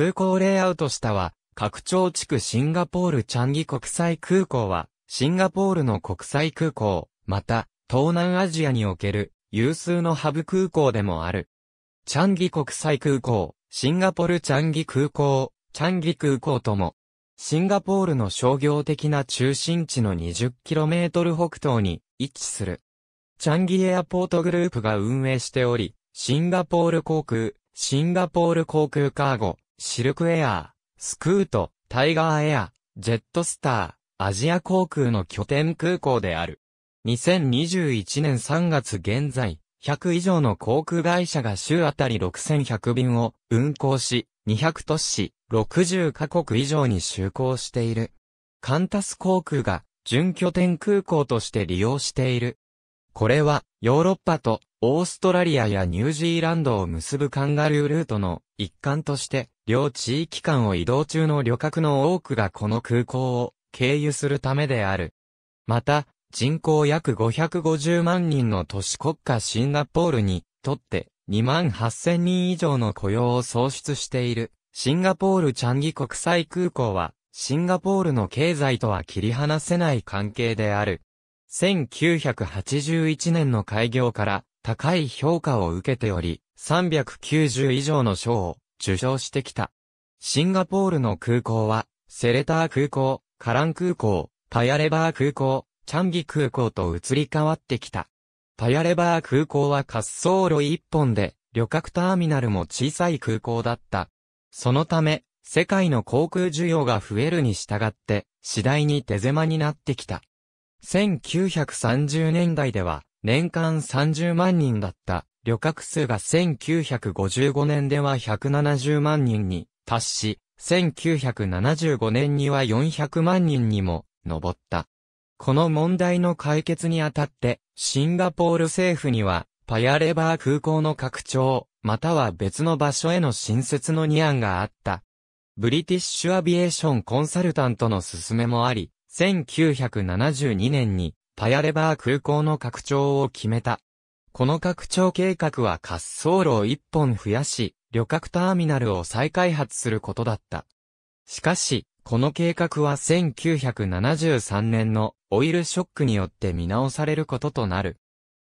空港レイアウト下は、拡張地区シンガポールチャンギ国際空港は、シンガポールの国際空港、また、東南アジアにおける有数のハブ空港でもある。チャンギ国際空港、シンガポールチャンギ空港、チャンギ空港とも、シンガポールの商業的な中心地の 20km 北東に位置する。チャンギエアポートグループが運営しており、シンガポール航空、シンガポール航空カーゴ、シルクエアスクート、タイガーエア、ジェットスター、アジア航空の拠点空港である。2021年3月現在、100以上の航空会社が週あたり6100便を運航し、200都市、60カ国以上に就航している。カンタス航空が準拠点空港として利用している。これはヨーロッパとオーストラリアやニュージーランドを結ぶカンガルールートの一環として両地域間を移動中の旅客の多くがこの空港を経由するためである。また、人口約550万人の都市国家シンガポールにとって2万8000人以上の雇用を創出しているシンガポールチャンギ国際空港はシンガポールの経済とは切り離せない関係である。1981年の開業から高い評価を受けており、390以上の賞を受賞してきた。シンガポールの空港は、セレター空港、カラン空港、タヤレバー空港、チャンギ空港と移り変わってきた。タヤレバー空港は滑走路一本で、旅客ターミナルも小さい空港だった。そのため、世界の航空需要が増えるに従って、次第に手狭になってきた。1930年代では、年間30万人だった、旅客数が1955年では170万人に達し、1975年には400万人にも上った。この問題の解決にあたって、シンガポール政府には、パヤレバー空港の拡張、または別の場所への新設の2案があった。ブリティッシュアビエーションコンサルタントの勧めもあり、1972年にパヤレバー空港の拡張を決めた。この拡張計画は滑走路を1本増やし、旅客ターミナルを再開発することだった。しかし、この計画は1973年のオイルショックによって見直されることとなる。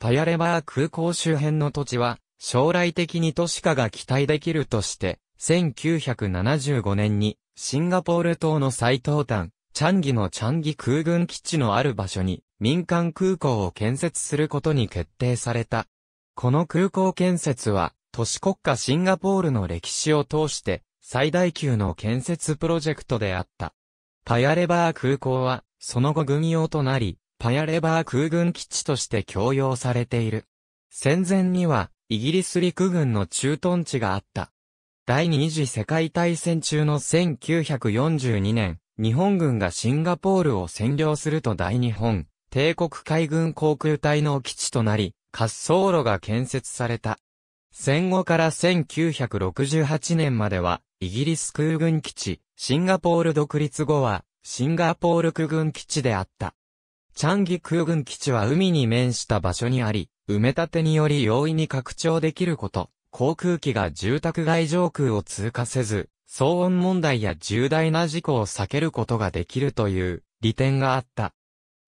パヤレバー空港周辺の土地は将来的に都市化が期待できるとして、1975年にシンガポール島の最東端、チャンギのチャンギ空軍基地のある場所に民間空港を建設することに決定された。この空港建設は、都市国家シンガポールの歴史を通して、最大級の建設プロジェクトであった。パヤレバー空港は、その後軍用となり、パヤレバー空軍基地として供用されている。戦前には、イギリス陸軍の駐屯地があった。第二次世界大戦中の1942年、日本軍がシンガポールを占領すると大日本帝国海軍航空隊の基地となり、滑走路が建設された。戦後から1968年までは、イギリス空軍基地、シンガポール独立後は、シンガポール空軍基地であった。チャンギ空軍基地は海に面した場所にあり、埋め立てにより容易に拡張できること、航空機が住宅街上空を通過せず、騒音問題や重大な事故を避けることができるという利点があった。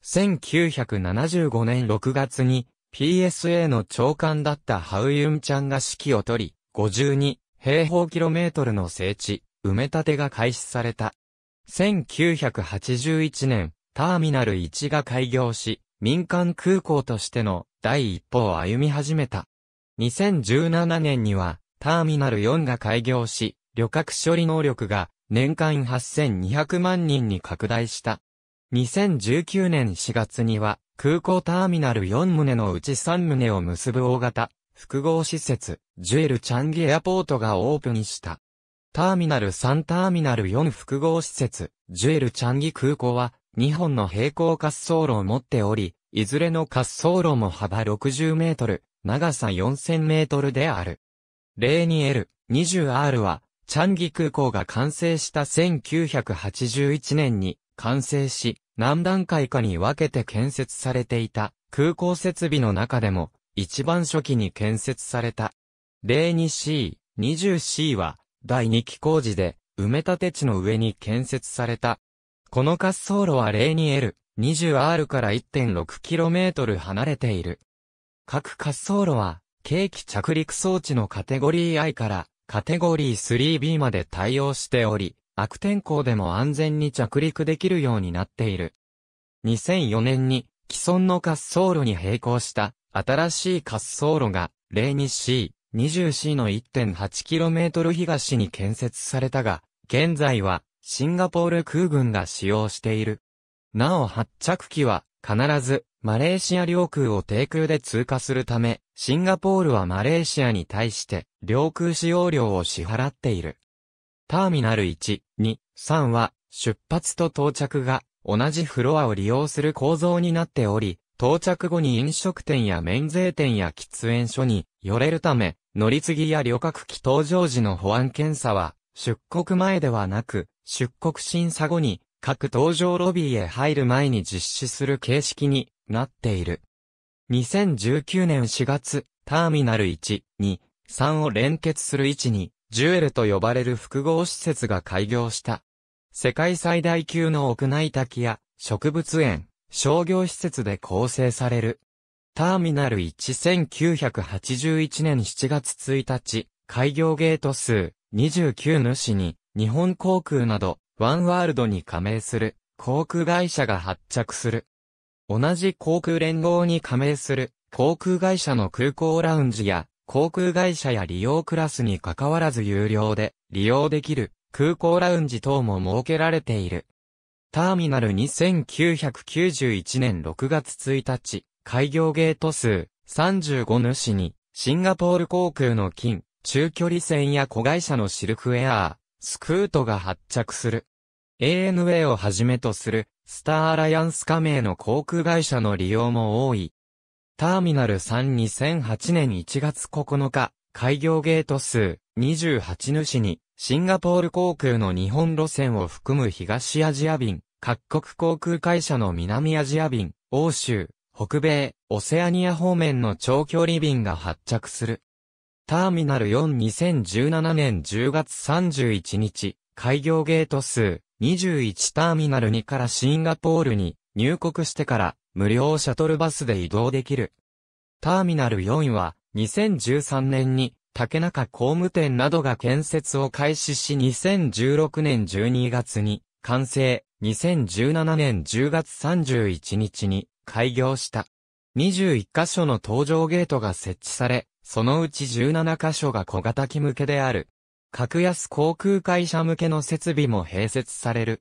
1975年6月に PSA の長官だったハウユンちゃんが指揮を取り、52平方キロメートルの整地、埋め立てが開始された。1981年、ターミナル1が開業し、民間空港としての第一歩を歩み始めた。2017年には、ターミナル4が開業し、旅客処理能力が年間8200万人に拡大した。2019年4月には、空港ターミナル4棟のうち3棟を結ぶ大型、複合施設、ジュエル・チャンギエアポートがオープンした。ターミナル3ターミナル4複合施設、ジュエル・チャンギ空港は、2本の平行滑走路を持っており、いずれの滑走路も幅60メートル、長さ4000メートルである。例に l 20R は、チャンギ空港が完成した1981年に完成し、何段階かに分けて建設されていた空港設備の中でも一番初期に建設された。02C、20C は第2期工事で埋め立て地の上に建設された。この滑走路は 02L、20R から 1.6km 離れている。各滑走路は、軽機着陸装置のカテゴリー I からカテゴリー 3B まで対応しており、悪天候でも安全に着陸できるようになっている。2004年に既存の滑走路に並行した新しい滑走路が 02C、20C の 1.8km 東に建設されたが、現在はシンガポール空軍が使用している。なお発着機は必ずマレーシア領空を低空で通過するため、シンガポールはマレーシアに対して領空使用料を支払っている。ターミナル1、2、3は、出発と到着が同じフロアを利用する構造になっており、到着後に飲食店や免税店や喫煙所に寄れるため、乗り継ぎや旅客機搭乗時の保安検査は、出国前ではなく、出国審査後に各搭乗ロビーへ入る前に実施する形式になっている。2019年4月、ターミナル1、2、3を連結する位置に、ジュエルと呼ばれる複合施設が開業した。世界最大級の屋内滝や植物園、商業施設で構成される。ターミナル1981年7月1日、開業ゲート数29主に日本航空などワンワールドに加盟する航空会社が発着する。同じ航空連合に加盟する航空会社の空港ラウンジや航空会社や利用クラスに関わらず有料で利用できる空港ラウンジ等も設けられている。ターミナル2991年6月1日、開業ゲート数35主に、シンガポール航空の金、中距離線や子会社のシルクエアー、スクートが発着する。ANA をはじめとする、スターアライアンス加盟の航空会社の利用も多い。ターミナル32008年1月9日、開業ゲート数28主に、シンガポール航空の日本路線を含む東アジア便、各国航空会社の南アジア便、欧州、北米、オセアニア方面の長距離便が発着する。ターミナル42017年10月31日、開業ゲート数21ターミナル2からシンガポールに入国してから無料シャトルバスで移動できる。ターミナル4は、2013年に、竹中工務店などが建設を開始し2016年12月に完成、2017年10月31日に開業した。21箇所の搭乗ゲートが設置され、そのうち17箇所が小型機向けである。格安航空会社向けの設備も併設される。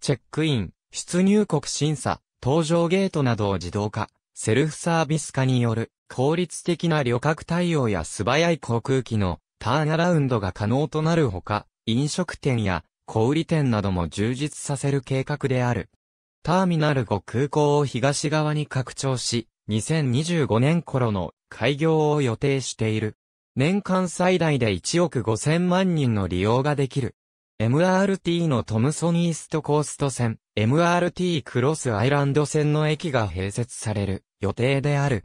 チェックイン、出入国審査、搭乗ゲートなどを自動化、セルフサービス化による効率的な旅客対応や素早い航空機のターンアラウンドが可能となるほか、飲食店や小売店なども充実させる計画である。ターミナル5空港を東側に拡張し、2025年頃の開業を予定している。年間最大で1億5000万人の利用ができる MRT のトムソンイーストコースト線、MRT クロスアイランド線の駅が併設される予定である。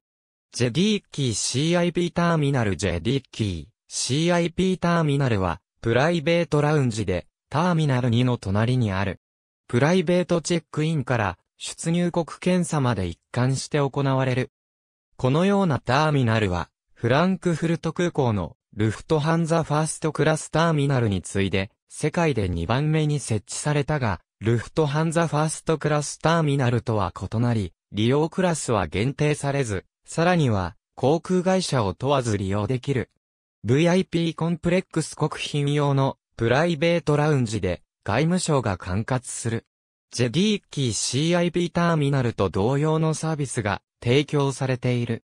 ジェディッキー CIP ターミナルジェディッキー CIP ターミナルはプライベートラウンジでターミナル2の隣にある。プライベートチェックインから出入国検査まで一貫して行われる。このようなターミナルはフランクフルト空港のルフトハンザファーストクラスターミナルに次いで、世界で2番目に設置されたが、ルフトハンザファーストクラスターミナルとは異なり、利用クラスは限定されず、さらには、航空会社を問わず利用できる。VIP コンプレックス国賓用のプライベートラウンジで外務省が管轄する。ジェディーキー CIP ターミナルと同様のサービスが提供されている。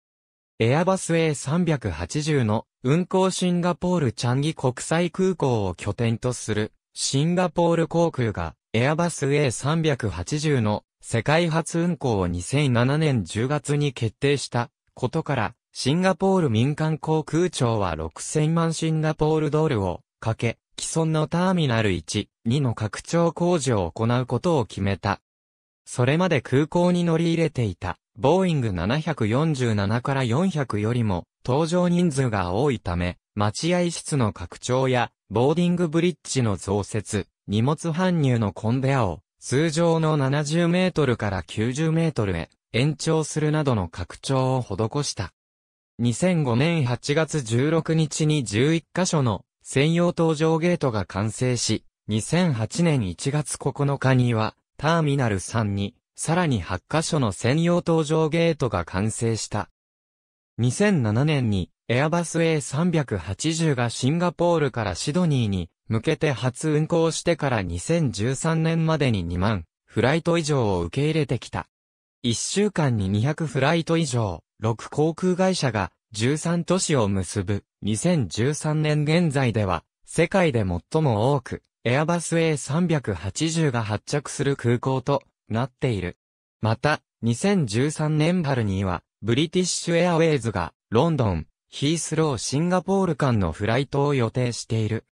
エアバス A380 の運航シンガポールチャンギ国際空港を拠点とするシンガポール航空がエアバス A380 の世界初運航を2007年10月に決定したことからシンガポール民間航空庁は6000万シンガポールドルをかけ既存のターミナル1、2の拡張工事を行うことを決めた。それまで空港に乗り入れていたボーイング747から400よりも、搭乗人数が多いため、待合室の拡張や、ボーディングブリッジの増設、荷物搬入のコンベアを、通常の70メートルから90メートルへ、延長するなどの拡張を施した。2005年8月16日に11カ所の専用搭乗ゲートが完成し、2008年1月9日にはターミナル3にさらに8カ所の専用搭乗ゲートが完成した。2007年に、エアバス A380 がシンガポールからシドニーに向けて初運行してから2013年までに2万フライト以上を受け入れてきた。1週間に200フライト以上、6航空会社が13都市を結ぶ2013年現在では世界で最も多くエアバス A380 が発着する空港となっている。また、2013年春には、ブリティッシュエアウェイズが、ロンドン、ヒースローシンガポール間のフライトを予定している。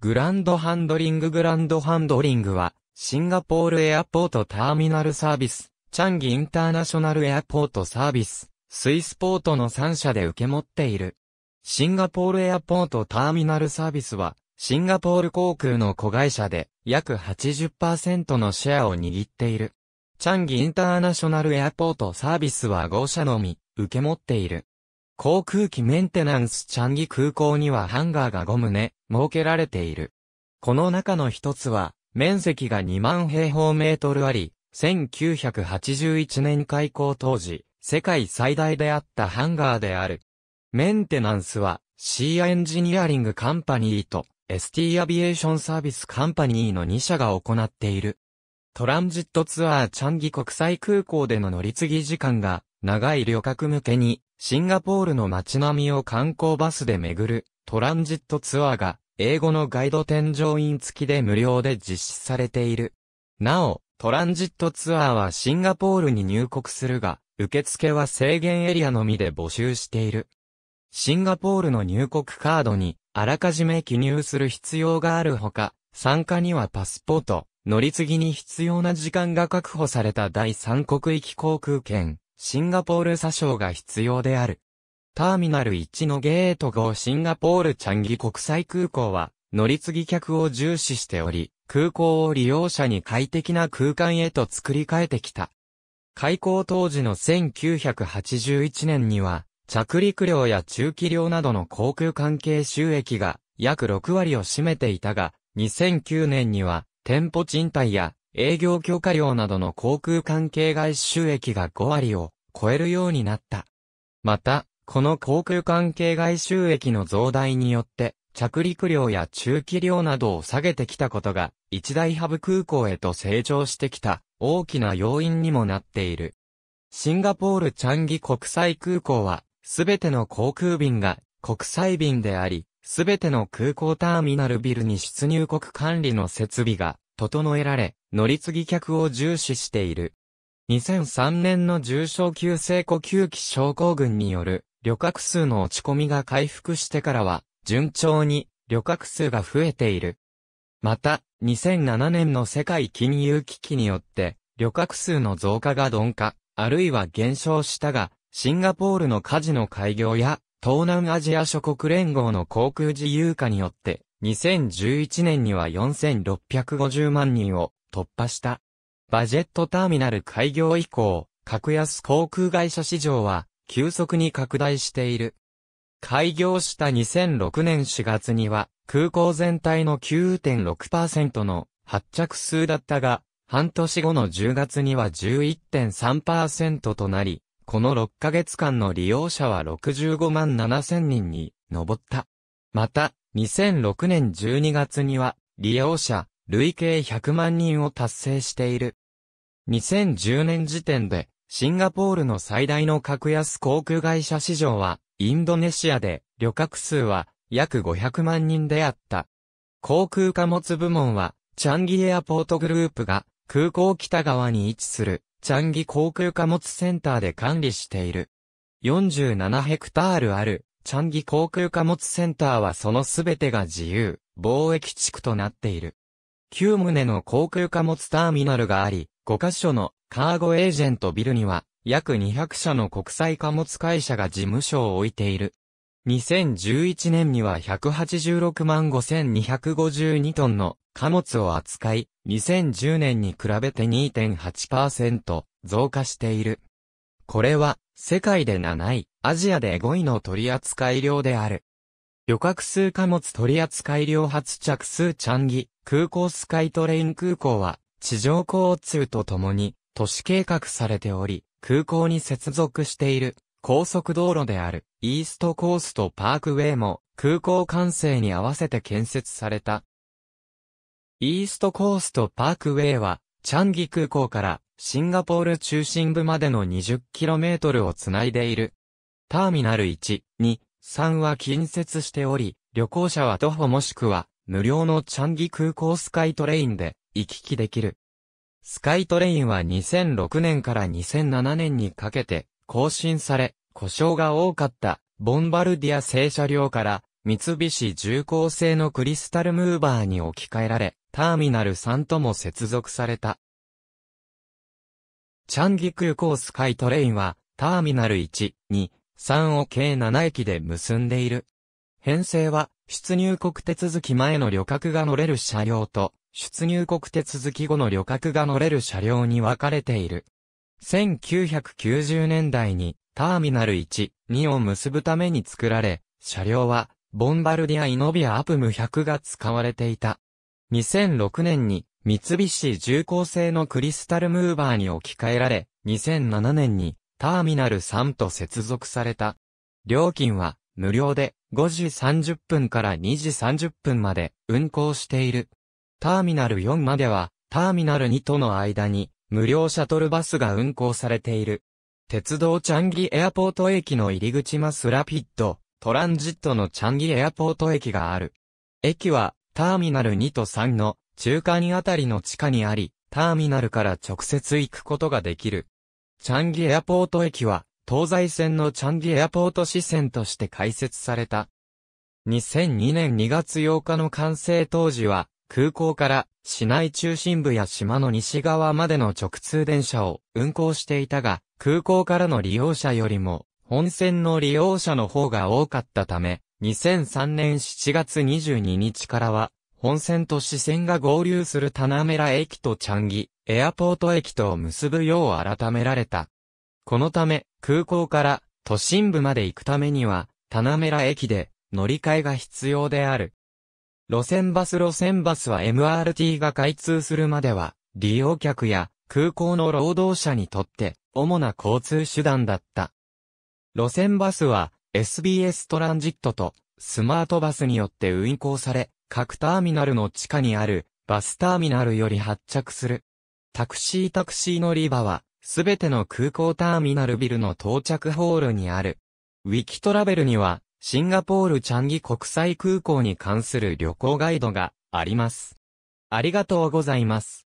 グランドハンドリンググランドハンドリングは、シンガポールエアポートターミナルサービス、チャンギインターナショナルエアポートサービス、スイスポートの3社で受け持っている。シンガポールエアポートターミナルサービスは、シンガポール航空の子会社で、約80%のシェアを握っている。チャンギインターナショナルエアポートサービスは5社のみ、受け持っている。航空機メンテナンスチャンギ空港にはハンガーが5棟、設けられている。この中の一つは、面積が2万平方メートルあり、1981年開港当時、世界最大であったハンガーである。メンテナンスは、シーアエンジニアリングカンパニーと、ST アビエーションサービスカンパニーの2社が行っている。トランジットツアーチャンギ国際空港での乗り継ぎ時間が長い旅客向けにシンガポールの街並みを観光バスで巡るトランジットツアーが英語のガイド添乗員付きで無料で実施されている。なお、トランジットツアーはシンガポールに入国するが、受付は制限エリアのみで募集している。シンガポールの入国カードに、あらかじめ記入する必要があるほか、参加にはパスポート、乗り継ぎに必要な時間が確保された第三国域航空券、シンガポール詐称が必要である。ターミナル1のゲート号シンガポールチャンギ国際空港は、乗り継ぎ客を重視しており、空港を利用者に快適な空間へと作り変えてきた。開港当時の1981年には、着陸料や中期料などの航空関係収益が約6割を占めていたが、2009年には店舗賃貸や営業許可料などの航空関係外収益が5割を超えるようになった。また、この航空関係外収益の増大によって、着陸料や中期料などを下げてきたことが、一大ハブ空港へと成長してきた大きな要因にもなっている。シンガポールチャンギ国際空港は、すべての航空便が国際便であり、すべての空港ターミナルビルに出入国管理の設備が整えられ、乗り継ぎ客を重視している。2003年の重症急性呼吸器症候群による旅客数の落ち込みが回復してからは、順調に旅客数が増えている。また、2007年の世界金融危機によって、旅客数の増加が鈍化、あるいは減少したが、シンガポールの火事の開業や東南アジア諸国連合の航空自由化によって、2011年には4650万人を突破した。バジェットターミナル開業以降、格安航空会社市場は急速に拡大している。開業した2006年4月には空港全体の9.6%の発着数だったが、半年後の10月には11.3%となり、この6ヶ月間の利用者は65万7千人に上った。また、2006年12月には、利用者、累計100万人を達成している。2010年時点で、シンガポールの最大の格安航空会社市場は、インドネシアで、旅客数は、約500万人であった。航空貨物部門は、チャンギエアポートグループが、空港北側に位置する、チャンギ航空貨物センターで管理している。47ヘクタールある、チャンギ航空貨物センターはそのすべてが自由、貿易地区となっている。9棟の航空貨物ターミナルがあり、5カ所のカーゴエージェントビルには、約200社の国際貨物会社が事務所を置いている。2011年には186万5252トンの貨物を扱い、2010年に比べて2.8%増加している。これは世界で7位、アジアで5位の取扱量である。旅客数貨物取扱量発着数チャンギ、空港スカイトレイン空港は、地上交通とともに、都市計画されており、空港に接続している。高速道路であるイーストコーストパークウェイも空港完成に合わせて建設された。イーストコーストパークウェイはチャンギ空港からシンガポール中心部までの 20km をつないでいる。ターミナル1、2、3は近接しており、旅行者は徒歩もしくは無料のチャンギ空港スカイトレインで行き来できる。スカイトレインは2006年から2007年にかけて更新され、故障が多かった、ボンバルディア製車両から、三菱重工製のクリスタルムーバーに置き換えられ、ターミナル3とも接続された。チャンギ空港スカイトレインは、ターミナル1、2、3を計7駅で結んでいる。編成は、出入国手続き前の旅客が乗れる車両と、出入国手続き後の旅客が乗れる車両に分かれている。1990年代にターミナル1、2を結ぶために作られ、車両はボンバルディアイノビアアプム100が使われていた。2006年に三菱重工製のクリスタルムーバーに置き換えられ、2007年にターミナル3と接続された。料金は無料で5時30分から2時30分まで運行している。ターミナル4まではターミナル2との間に無料シャトルバスが運行されている。鉄道チャンギエアポート駅の入り口マスラピッド、トランジットのチャンギエアポート駅がある。駅は、ターミナル2と3の中間あたりの地下にあり、ターミナルから直接行くことができる。チャンギエアポート駅は、東西線のチャンギエアポート支線として開設された。2002年2月8日の完成当時は、空港から市内中心部や島の西側までの直通電車を運行していたが、空港からの利用者よりも、本線の利用者の方が多かったため、2003年7月22日からは、本線と支線が合流する棚メラ駅とチャンギ、エアポート駅とを結ぶよう改められた。このため、空港から都心部まで行くためには、棚メラ駅で乗り換えが必要である。路線バス路線バスは MRT が開通するまでは、利用客や空港の労働者にとって主な交通手段だった。路線バスは SBS トランジットとスマートバスによって運行され、各ターミナルの地下にあるバスターミナルより発着する。タクシータクシー乗り場は、すべての空港ターミナルビルの到着ホールにある。ウィキトラベルには、シンガポールチャンギ国際空港に関する旅行ガイドがあります。ありがとうございます。